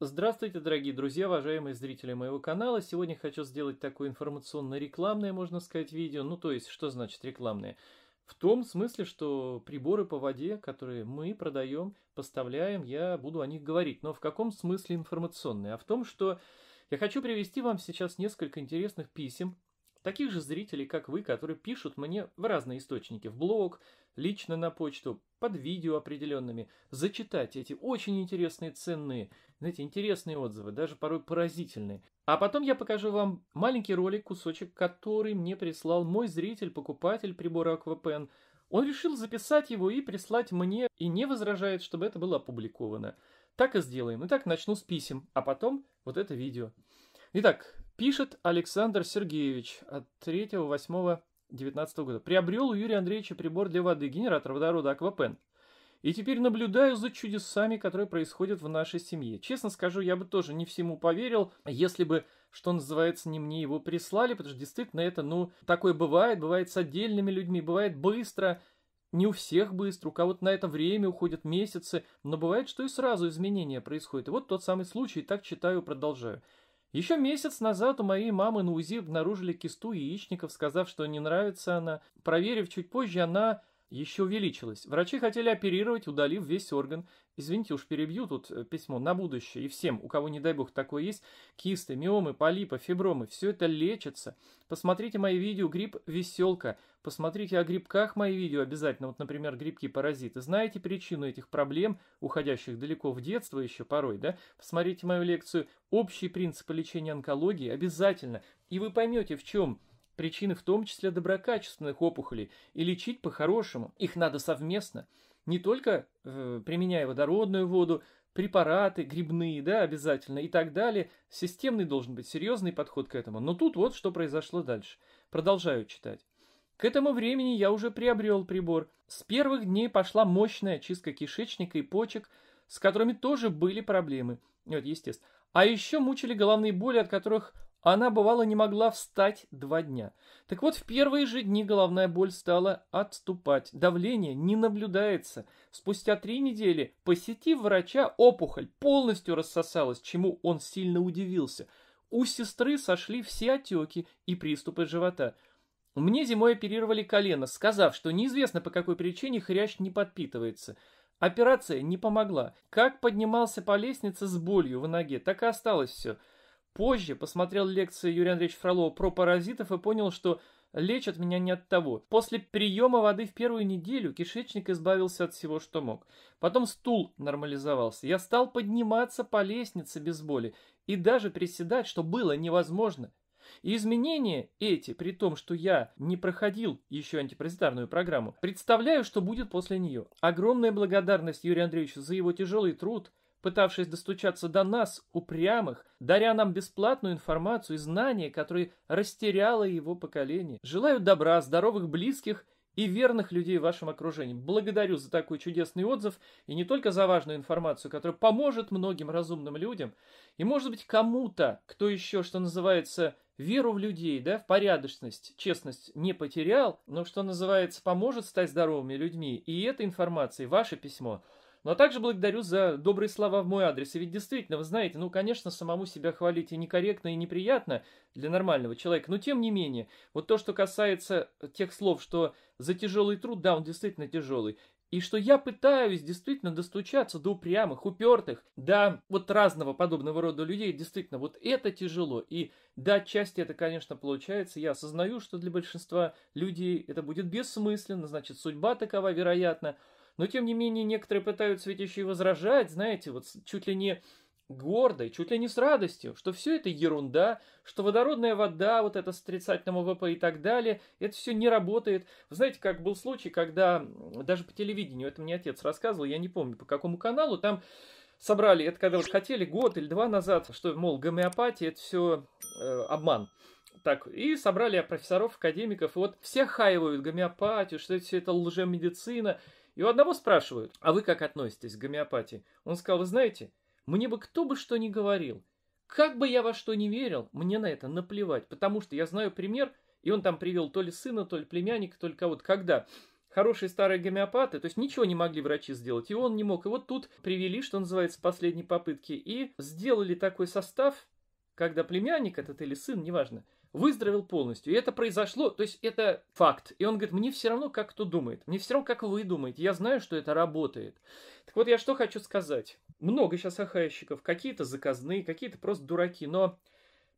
Здравствуйте, дорогие друзья, уважаемые зрители моего канала. Сегодня хочу сделать такое информационно-рекламное, можно сказать, видео. Ну, то есть, что значит рекламное? В том смысле, что приборы по воде, которые мы продаем, поставляем, я буду о них говорить. Но в каком смысле информационные? А в том, что я хочу привести вам сейчас несколько интересных писем, таких же зрителей, как вы, которые пишут мне в разные источники, в блог, лично на почту, под видео определенными, зачитать эти очень интересные, ценные, знаете, интересные отзывы, даже порой поразительные. А потом я покажу вам маленький ролик, кусочек, который мне прислал мой зритель, покупатель прибора AquaPen. Он решил записать его и прислать мне, и не возражает, чтобы это было опубликовано. Так и сделаем. Итак, начну с писем, а потом вот это видео. Итак, пишет Александр Сергеевич от 3-8 2019 года. Приобрел у Юрия Андреевича прибор для воды, генератор водорода Аквапен. И теперь наблюдаю за чудесами, которые происходят в нашей семье. Честно скажу, я бы тоже не всему поверил, если бы, что называется, не мне его прислали, потому что действительно это, ну, такое бывает, бывает с отдельными людьми, бывает быстро, не у всех быстро, у кого-то на это время уходят месяцы, но бывает, что и сразу изменения происходят. И вот тот самый случай, так читаю, продолжаю. Еще месяц назад у моей мамы на УЗИ обнаружили кисту яичников, сказав, что не нравится она. Проверив чуть позже, она еще увеличилась. Врачи хотели оперировать, удалив весь орган. Извините, уж перебью тут э, письмо на будущее. И всем, у кого, не дай бог, такое есть, кисты, миомы, полипы, фибромы, все это лечится. Посмотрите мои видео «Грипп веселка». Посмотрите о грибках мои видео обязательно. Вот, например, грибки-паразиты. Знаете причину этих проблем, уходящих далеко в детство еще порой, да? Посмотрите мою лекцию «Общие принципы лечения онкологии» обязательно. И вы поймете, в чем Причины в том числе доброкачественных опухолей, и лечить по-хорошему. Их надо совместно. Не только э, применяя водородную воду, препараты грибные, да, обязательно и так далее. Системный должен быть серьезный подход к этому. Но тут вот что произошло дальше. Продолжаю читать. К этому времени я уже приобрел прибор. С первых дней пошла мощная чистка кишечника и почек, с которыми тоже были проблемы. Вот, естественно. А еще мучили головные боли, от которых она, бывало, не могла встать два дня. Так вот, в первые же дни головная боль стала отступать. Давление не наблюдается. Спустя три недели, посетив врача, опухоль полностью рассосалась, чему он сильно удивился. У сестры сошли все отеки и приступы живота. Мне зимой оперировали колено, сказав, что неизвестно по какой причине хрящ не подпитывается. Операция не помогла. Как поднимался по лестнице с болью в ноге, так и осталось все – Позже посмотрел лекции Юрия Андреевича Фролова про паразитов и понял, что лечат меня не от того. После приема воды в первую неделю кишечник избавился от всего, что мог. Потом стул нормализовался. Я стал подниматься по лестнице без боли и даже приседать, что было невозможно. И изменения эти, при том, что я не проходил еще антипаразитарную программу, представляю, что будет после нее. Огромная благодарность Юрию Андреевичу за его тяжелый труд – пытавшись достучаться до нас, упрямых, даря нам бесплатную информацию и знания, которые растеряло его поколение. Желаю добра, здоровых близких и верных людей в вашем окружении. Благодарю за такой чудесный отзыв и не только за важную информацию, которая поможет многим разумным людям и, может быть, кому-то, кто еще, что называется, веру в людей, да, в порядочность, честность не потерял, но, что называется, поможет стать здоровыми людьми. И эта информация, ваше письмо – но также благодарю за добрые слова в мой адрес. И ведь действительно, вы знаете, ну, конечно, самому себя хвалить и некорректно, и неприятно для нормального человека. Но тем не менее, вот то, что касается тех слов, что за тяжелый труд, да, он действительно тяжелый. И что я пытаюсь действительно достучаться до упрямых, упертых, до вот разного подобного рода людей. Действительно, вот это тяжело. И да, отчасти это, конечно, получается. Я осознаю, что для большинства людей это будет бессмысленно. Значит, судьба такова, вероятно. Но, тем не менее, некоторые пытаются ведь еще и возражать, знаете, вот чуть ли не гордой, чуть ли не с радостью, что все это ерунда, что водородная вода, вот это с отрицательным ВВП и так далее, это все не работает. Вы знаете, как был случай, когда даже по телевидению, это мне отец рассказывал, я не помню по какому каналу, там собрали, это когда вот хотели год или два назад, что, мол, гомеопатия, это все э, обман. Так, и собрали профессоров, академиков, и вот все хаивают гомеопатию, что это все это лжемедицина. И у одного спрашивают, а вы как относитесь к гомеопатии? Он сказал, вы знаете, мне бы кто бы что ни говорил, как бы я во что ни верил, мне на это наплевать, потому что я знаю пример, и он там привел то ли сына, то ли племянника, только вот когда хорошие старые гомеопаты, то есть ничего не могли врачи сделать, и он не мог. И вот тут привели, что называется, последние попытки, и сделали такой состав, когда племянник этот или сын, неважно, выздоровел полностью. И это произошло, то есть это факт. И он говорит, мне все равно, как кто думает. Мне все равно, как вы думаете. Я знаю, что это работает. Так вот, я что хочу сказать. Много сейчас ахайщиков. Какие-то заказные, какие-то просто дураки. Но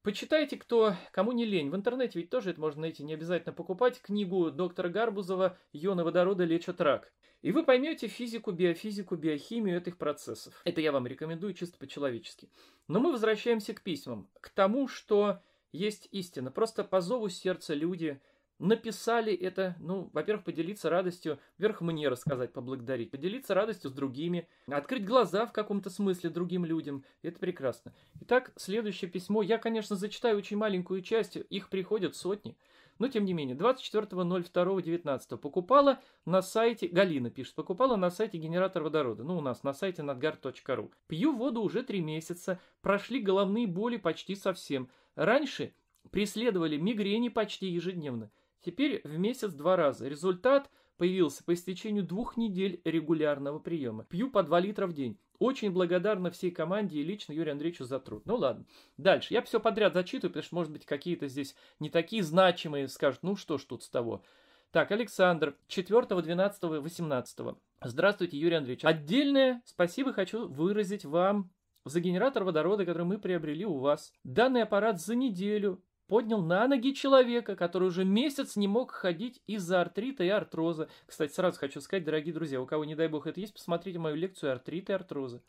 Почитайте, кто, кому не лень. В интернете ведь тоже это можно найти, не обязательно покупать книгу доктора Гарбузова «Ионы водорода лечат рак». И вы поймете физику, биофизику, биохимию этих процессов. Это я вам рекомендую чисто по-человечески. Но мы возвращаемся к письмам, к тому, что есть истина. Просто по зову сердца люди написали это, ну, во-первых, поделиться радостью, вверх мне рассказать, поблагодарить, поделиться радостью с другими, открыть глаза в каком-то смысле другим людям. Это прекрасно. Итак, следующее письмо. Я, конечно, зачитаю очень маленькую часть, их приходят сотни. Но, тем не менее, 24.02.19 покупала на сайте, Галина пишет, покупала на сайте генератор водорода, ну, у нас на сайте надгар.ру. Пью воду уже три месяца, прошли головные боли почти совсем. Раньше преследовали мигрени почти ежедневно. Теперь в месяц два раза. Результат появился по истечению двух недель регулярного приема. Пью по 2 литра в день. Очень благодарна всей команде и лично Юрию Андреевичу за труд. Ну ладно. Дальше. Я все подряд зачитываю, потому что, может быть, какие-то здесь не такие значимые скажут, ну что ж тут с того. Так, Александр, 4, 12, 18. Здравствуйте, Юрий Андреевич. Отдельное спасибо хочу выразить вам за генератор водорода, который мы приобрели у вас. Данный аппарат за неделю поднял на ноги человека, который уже месяц не мог ходить из-за артрита и артроза. Кстати, сразу хочу сказать, дорогие друзья, у кого, не дай бог, это есть, посмотрите мою лекцию «Артрит и артроза».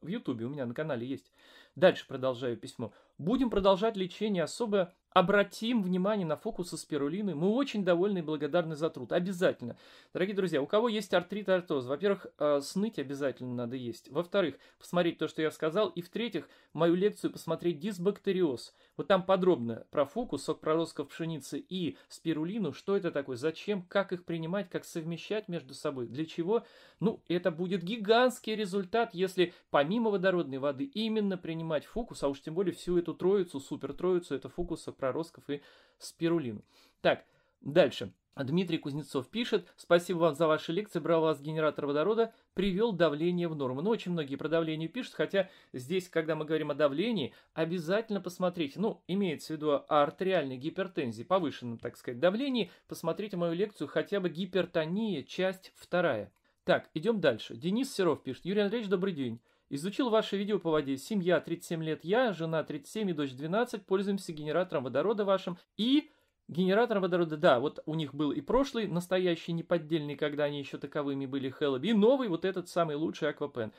В Ютубе у меня на канале есть. Дальше продолжаю письмо. Будем продолжать лечение особо обратим внимание на фокусы спирулины. Мы очень довольны и благодарны за труд. Обязательно. Дорогие друзья, у кого есть артрит и артроз, во-первых, э, сныть обязательно надо есть. Во-вторых, посмотреть то, что я сказал. И в-третьих, мою лекцию посмотреть дисбактериоз. Вот там подробно про фокус, сок проростков пшеницы и спирулину. Что это такое, зачем, как их принимать, как совмещать между собой, для чего. Ну, это будет гигантский результат, если помимо водородной воды именно принимать фокус, а уж тем более всю эту троицу, супер троицу, это фокус, проростков и спирулину. Так, дальше. Дмитрий Кузнецов пишет, спасибо вам за ваши лекции, брал вас генератор водорода, привел давление в норму. но ну, очень многие про давление пишут, хотя здесь, когда мы говорим о давлении, обязательно посмотрите, ну, имеется в виду о артериальной гипертензии, повышенном, так сказать, давлении, посмотрите мою лекцию хотя бы гипертония, часть вторая. Так, идем дальше. Денис Серов пишет, Юрий Андреевич, добрый день. Изучил ваше видео по воде. Семья 37 лет я, жена 37 и дочь 12. Пользуемся генератором водорода вашим и генератором водорода. Да, вот у них был и прошлый, настоящий, неподдельный, когда они еще таковыми были, Хэллоби, и новый, вот этот самый лучший Аквапен.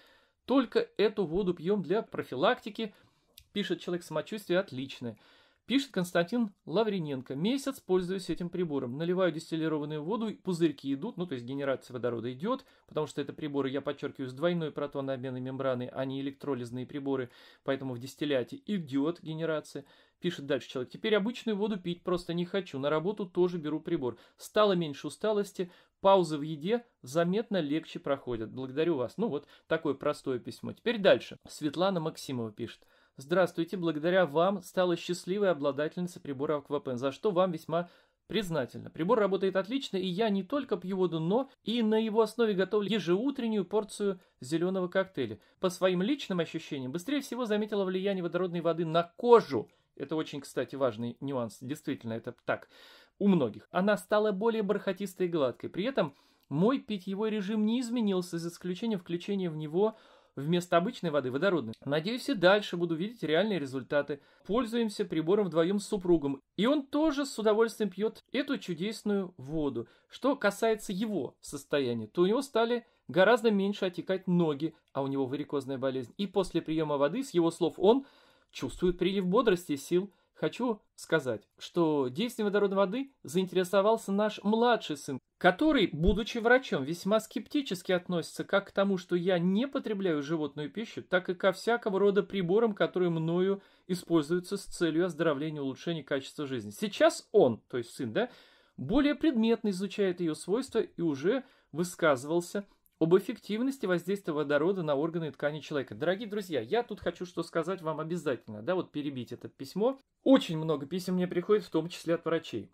Только эту воду пьем для профилактики, пишет человек, самочувствие отличное. Пишет Константин Лаврененко Месяц пользуюсь этим прибором. Наливаю дистиллированную воду, пузырьки идут, ну то есть генерация водорода идет, потому что это приборы, я подчеркиваю, с двойной протонной обменной мембраны, а не электролизные приборы, поэтому в дистилляте идет генерация. Пишет дальше человек. Теперь обычную воду пить просто не хочу. На работу тоже беру прибор. Стало меньше усталости, паузы в еде заметно легче проходят. Благодарю вас. Ну вот такое простое письмо. Теперь дальше. Светлана Максимова пишет. Здравствуйте, благодаря вам стала счастливой обладательницей прибора Аквапен, за что вам весьма признательна. Прибор работает отлично, и я не только пью воду, но и на его основе готовлю ежеутреннюю порцию зеленого коктейля. По своим личным ощущениям, быстрее всего заметила влияние водородной воды на кожу. Это очень, кстати, важный нюанс. Действительно, это так у многих. Она стала более бархатистой и гладкой. При этом мой питьевой режим не изменился, за исключением включения в него вместо обычной воды водородной. Надеюсь, и дальше буду видеть реальные результаты. Пользуемся прибором вдвоем с супругом. И он тоже с удовольствием пьет эту чудесную воду. Что касается его состояния, то у него стали гораздо меньше отекать ноги, а у него варикозная болезнь. И после приема воды, с его слов, он чувствует прилив бодрости и сил. Хочу сказать, что действием водородной воды заинтересовался наш младший сын, который, будучи врачом, весьма скептически относится как к тому, что я не потребляю животную пищу, так и ко всякого рода приборам, которые мною используются с целью оздоровления и улучшения качества жизни. Сейчас он, то есть сын, да, более предметно изучает ее свойства и уже высказывался об эффективности воздействия водорода на органы и ткани человека. Дорогие друзья, я тут хочу что сказать вам обязательно, да, вот перебить это письмо. Очень много писем мне приходит, в том числе от врачей.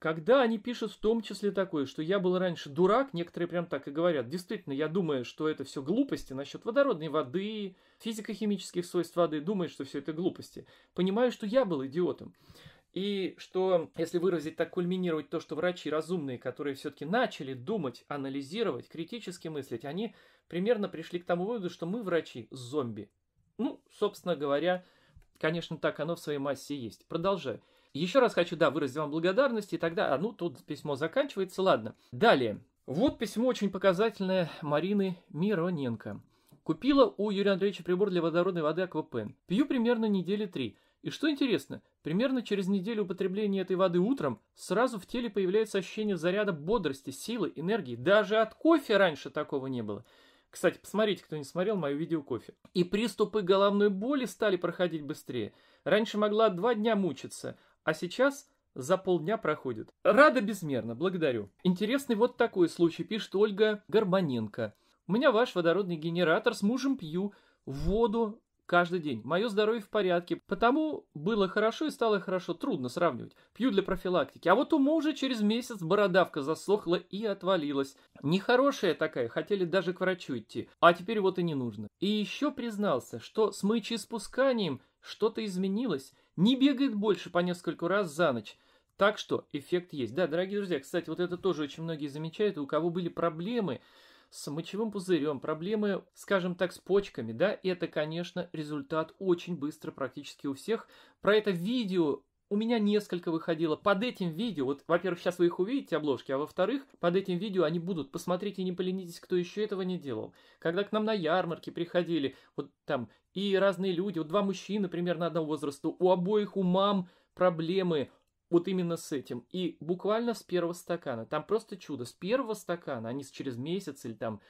Когда они пишут в том числе такое, что я был раньше дурак, некоторые прям так и говорят. Действительно, я думаю, что это все глупости насчет водородной воды, физико-химических свойств воды, думаю, что все это глупости. Понимаю, что я был идиотом. И что, если выразить так, кульминировать то, что врачи разумные, которые все-таки начали думать, анализировать, критически мыслить, они примерно пришли к тому выводу, что мы врачи зомби. Ну, собственно говоря, конечно, так оно в своей массе есть. Продолжаю. Еще раз хочу, да, выразить вам благодарность, и тогда, а, ну, тут письмо заканчивается, ладно. Далее. Вот письмо очень показательное Марины Мироненко. Купила у Юрия Андреевича прибор для водородной воды Аквапен. Пью примерно недели три. И что интересно, примерно через неделю употребления этой воды утром сразу в теле появляется ощущение заряда бодрости, силы, энергии. Даже от кофе раньше такого не было. Кстати, посмотрите, кто не смотрел мое видео кофе. И приступы головной боли стали проходить быстрее. Раньше могла два дня мучиться, а сейчас за полдня проходит. Рада безмерно, благодарю. Интересный вот такой случай, пишет Ольга Гармоненко. У меня ваш водородный генератор, с мужем пью воду каждый день. Мое здоровье в порядке, потому было хорошо и стало хорошо, трудно сравнивать. Пью для профилактики. А вот у мужа через месяц бородавка засохла и отвалилась. Нехорошая такая, хотели даже к врачу идти, а теперь вот и не нужно. И еще признался, что с мычеиспусканием что-то изменилось, не бегает больше по нескольку раз за ночь. Так что эффект есть. Да, дорогие друзья, кстати, вот это тоже очень многие замечают. У кого были проблемы с мочевым пузырем, проблемы, скажем так, с почками, да, это, конечно, результат очень быстро практически у всех. Про это видео у меня несколько выходило. Под этим видео, вот, во-первых, сейчас вы их увидите, обложки, а во-вторых, под этим видео они будут. Посмотрите, не поленитесь, кто еще этого не делал. Когда к нам на ярмарке приходили, вот там, и разные люди, вот два мужчины примерно одного возраста, у обоих у мам проблемы, вот именно с этим. И буквально с первого стакана. Там просто чудо. С первого стакана, они а через месяц или там...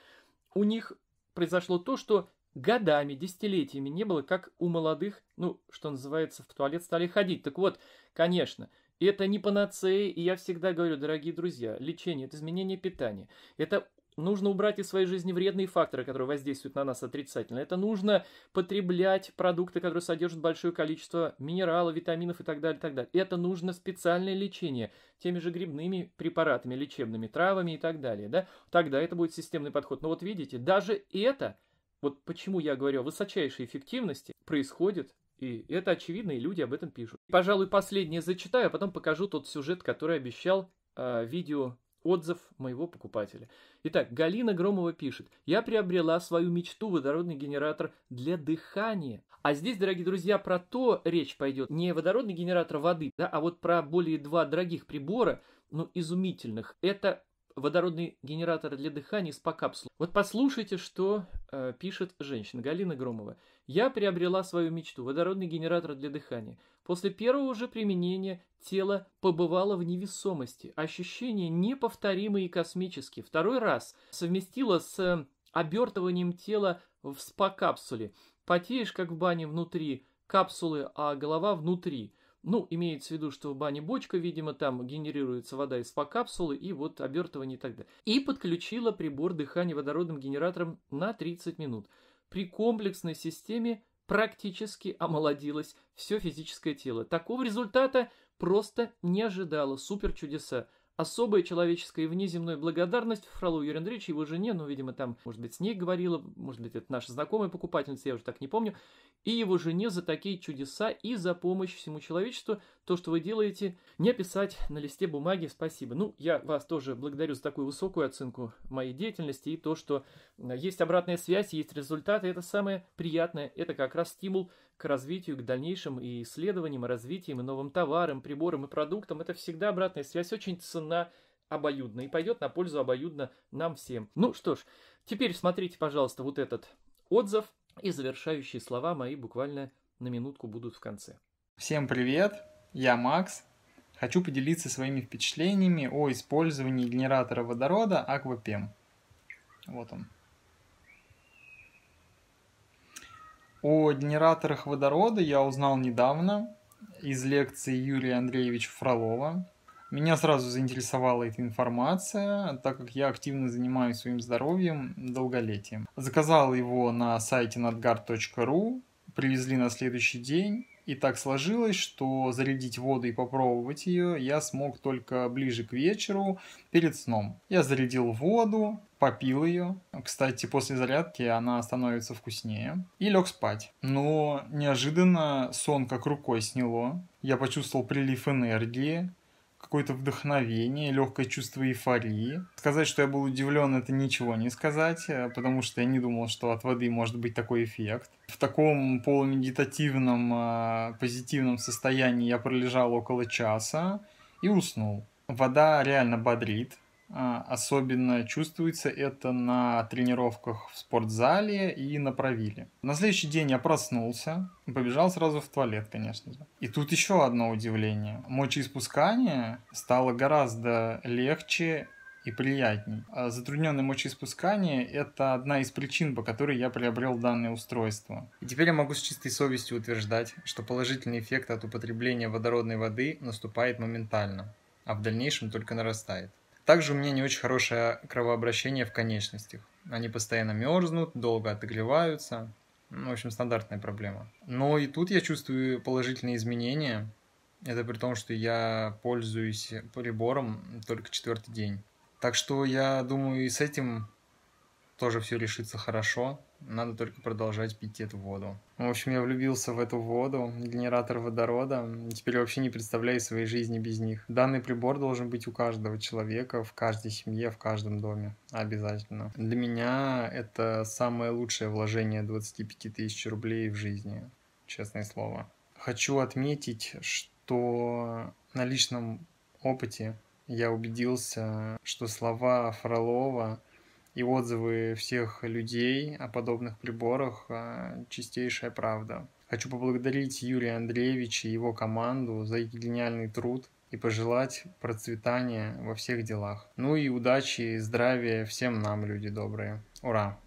У них произошло то, что годами, десятилетиями не было, как у молодых, ну, что называется, в туалет стали ходить. Так вот, конечно, это не панацея, и я всегда говорю, дорогие друзья, лечение – это изменение питания. Это нужно убрать из своей жизни вредные факторы, которые воздействуют на нас отрицательно. Это нужно потреблять продукты, которые содержат большое количество минералов, витаминов и так далее, и так далее. Это нужно специальное лечение теми же грибными препаратами, лечебными травами и так далее. Да? Тогда это будет системный подход. Но вот видите, даже это – вот почему я говорю о высочайшей эффективности, происходит, и это очевидно, и люди об этом пишут. Пожалуй, последнее зачитаю, а потом покажу тот сюжет, который обещал э, видео отзыв моего покупателя. Итак, Галина Громова пишет. Я приобрела свою мечту водородный генератор для дыхания. А здесь, дорогие друзья, про то речь пойдет. Не водородный генератор воды, да, а вот про более два дорогих прибора, ну, изумительных. Это водородный генератор для дыхания спа-капсулу. Вот послушайте, что э, пишет женщина Галина Громова. «Я приобрела свою мечту – водородный генератор для дыхания. После первого же применения тело побывало в невесомости. Ощущения неповторимые и космические. Второй раз совместила с обертыванием тела в спа-капсуле. Потеешь, как в бане, внутри капсулы, а голова внутри. Ну, имеется в виду, что в бане бочка, видимо, там генерируется вода из капсулы и вот обертывание и так далее. И подключила прибор дыхания водородным генератором на 30 минут. При комплексной системе практически омолодилось все физическое тело. Такого результата просто не ожидала. Супер чудеса особая человеческая и внеземной благодарность Фролу Юрию и его жене, ну, видимо, там, может быть, с ней говорила, может быть, это наша знакомая покупательница, я уже так не помню, и его жене за такие чудеса и за помощь всему человечеству. То, что вы делаете, не писать на листе бумаги спасибо. Ну, я вас тоже благодарю за такую высокую оценку моей деятельности и то, что есть обратная связь, есть результаты, это самое приятное, это как раз стимул к развитию, к дальнейшим и исследованиям, и развитиям, и новым товарам, приборам и продуктам. Это всегда обратная связь, очень цена обоюдно и пойдет на пользу обоюдно нам всем. Ну что ж, теперь смотрите, пожалуйста, вот этот отзыв и завершающие слова мои буквально на минутку будут в конце. Всем привет, я Макс. Хочу поделиться своими впечатлениями о использовании генератора водорода Aquapem. Вот он. О генераторах водорода я узнал недавно из лекции Юрия Андреевича Фролова. Меня сразу заинтересовала эта информация, так как я активно занимаюсь своим здоровьем долголетием. Заказал его на сайте Надгар.ру, привезли на следующий день. И так сложилось, что зарядить воду и попробовать ее я смог только ближе к вечеру, перед сном. Я зарядил воду, попил ее. Кстати, после зарядки она становится вкуснее. И лег спать. Но неожиданно сон как рукой сняло. Я почувствовал прилив энергии какое-то вдохновение, легкое чувство эйфории. Сказать, что я был удивлен, это ничего не сказать, э, потому что я не думал, что от воды может быть такой эффект. В таком полумедитативном, э, позитивном состоянии я пролежал около часа и уснул. Вода реально бодрит. А, особенно чувствуется это на тренировках в спортзале и на правиле. На следующий день я проснулся, побежал сразу в туалет, конечно же. И тут еще одно удивление. Мочеиспускание стало гораздо легче и приятней. А Затрудненное мочеиспускание – это одна из причин, по которой я приобрел данное устройство. И теперь я могу с чистой совестью утверждать, что положительный эффект от употребления водородной воды наступает моментально, а в дальнейшем только нарастает. Также у меня не очень хорошее кровообращение в конечностях. Они постоянно мерзнут, долго отогреваются. Ну, в общем, стандартная проблема. Но и тут я чувствую положительные изменения. Это при том, что я пользуюсь прибором только четвертый день. Так что я думаю, и с этим тоже все решится хорошо. Надо только продолжать пить эту воду. В общем, я влюбился в эту воду, генератор водорода. Теперь вообще не представляю своей жизни без них. Данный прибор должен быть у каждого человека, в каждой семье, в каждом доме. Обязательно. Для меня это самое лучшее вложение 25 тысяч рублей в жизни. Честное слово. Хочу отметить, что на личном опыте я убедился, что слова Фролова – и отзывы всех людей о подобных приборах а, чистейшая правда. Хочу поблагодарить Юрия Андреевича и его команду за их гениальный труд и пожелать процветания во всех делах. Ну и удачи и здравия всем нам, люди добрые. Ура!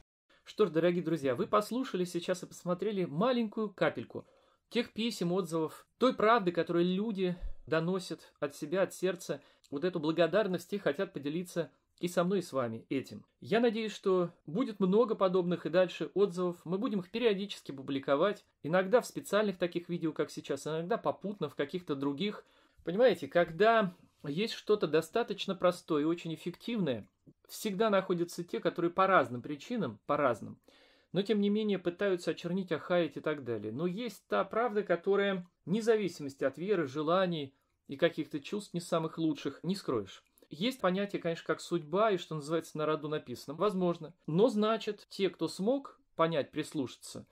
Что ж, дорогие друзья, вы послушали сейчас и посмотрели маленькую капельку тех писем, отзывов, той правды, которую люди доносят от себя, от сердца. Вот эту благодарность и хотят поделиться и со мной, и с вами этим. Я надеюсь, что будет много подобных и дальше отзывов. Мы будем их периодически публиковать, иногда в специальных таких видео, как сейчас, иногда попутно в каких-то других. Понимаете, когда есть что-то достаточно простое и очень эффективное, всегда находятся те, которые по разным причинам, по разным, но тем не менее пытаются очернить, охаять и так далее. Но есть та правда, которая, вне зависимости от веры, желаний и каких-то чувств не самых лучших, не скроешь. Есть понятие, конечно, как судьба и что называется на роду написано. Возможно. Но значит, те, кто смог понять, прислушаться,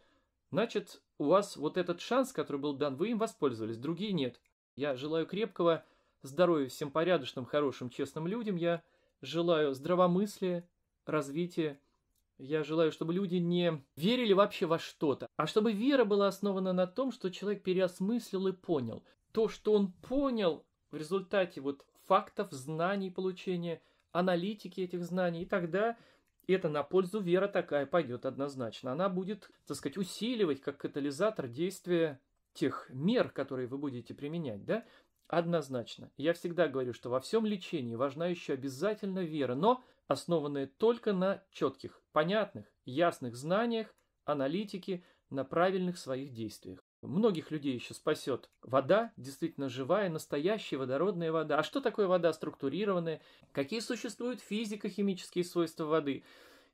значит, у вас вот этот шанс, который был дан, вы им воспользовались, другие нет. Я желаю крепкого здоровья всем порядочным, хорошим, честным людям. Я желаю здравомыслия, развития. Я желаю, чтобы люди не верили вообще во что-то, а чтобы вера была основана на том, что человек переосмыслил и понял. То, что он понял в результате вот фактов, знаний получения, аналитики этих знаний, и тогда это на пользу вера такая пойдет однозначно. Она будет, так сказать, усиливать как катализатор действия тех мер, которые вы будете применять, да? Однозначно. Я всегда говорю, что во всем лечении важна еще обязательно вера, но основанная только на четких, понятных, ясных знаниях, аналитике, на правильных своих действиях. Многих людей еще спасет вода, действительно живая, настоящая водородная вода. А что такое вода структурированная? Какие существуют физико-химические свойства воды?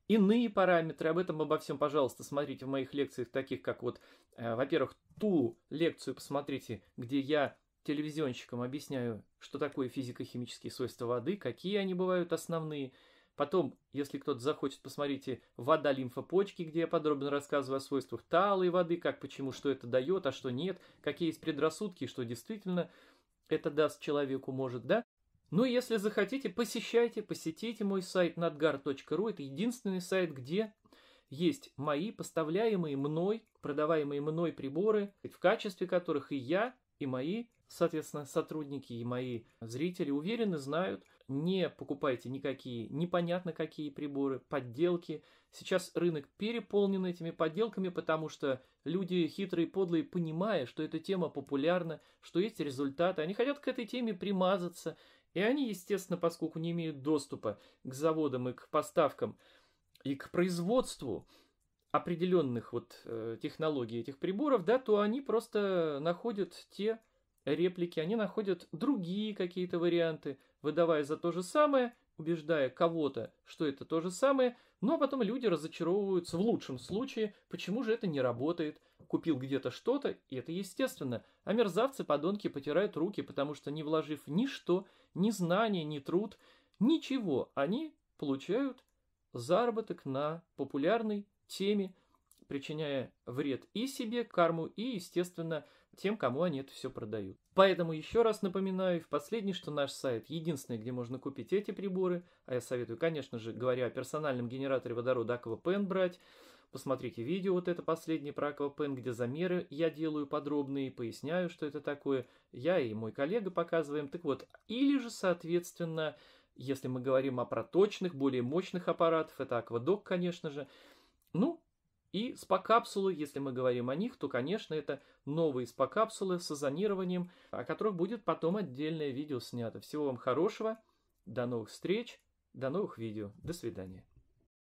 Иные параметры, об этом обо всем, пожалуйста, смотрите в моих лекциях, таких как вот, э, во-первых, ту лекцию посмотрите, где я телевизионщикам объясняю, что такое физико-химические свойства воды, какие они бывают основные – Потом, если кто-то захочет, посмотрите «Вода лимфопочки», где я подробно рассказываю о свойствах талой воды, как, почему, что это дает, а что нет, какие есть предрассудки, что действительно это даст человеку, может, да? Ну если захотите, посещайте, посетите мой сайт надгар.ру. Это единственный сайт, где есть мои поставляемые мной, продаваемые мной приборы, в качестве которых и я, и мои, соответственно, сотрудники, и мои зрители уверены, знают – не покупайте никакие непонятно какие приборы, подделки. Сейчас рынок переполнен этими подделками, потому что люди хитрые, подлые, понимая, что эта тема популярна, что есть результаты, они хотят к этой теме примазаться. И они, естественно, поскольку не имеют доступа к заводам и к поставкам, и к производству определенных вот э, технологий этих приборов, да, то они просто находят те реплики, они находят другие какие-то варианты, выдавая за то же самое, убеждая кого-то, что это то же самое, но ну, а потом люди разочаровываются в лучшем случае, почему же это не работает, купил где-то что-то, и это естественно, а мерзавцы-подонки потирают руки, потому что не вложив ни что, ни знания, ни труд, ничего, они получают заработок на популярной теме, причиняя вред и себе, карму, и, естественно, тем, кому они это все продают. Поэтому еще раз напоминаю, в последний, что наш сайт единственный, где можно купить эти приборы, а я советую, конечно же, говоря о персональном генераторе водорода Аквапен брать, Посмотрите видео вот это последнее про аквапен, где замеры я делаю подробные, поясняю, что это такое. Я и мой коллега показываем. Так вот, или же, соответственно, если мы говорим о проточных, более мощных аппаратах, это аквадок, конечно же, ну, и спа-капсулы, если мы говорим о них, то, конечно, это новые спа-капсулы с озонированием, о которых будет потом отдельное видео снято. Всего вам хорошего, до новых встреч, до новых видео, до свидания.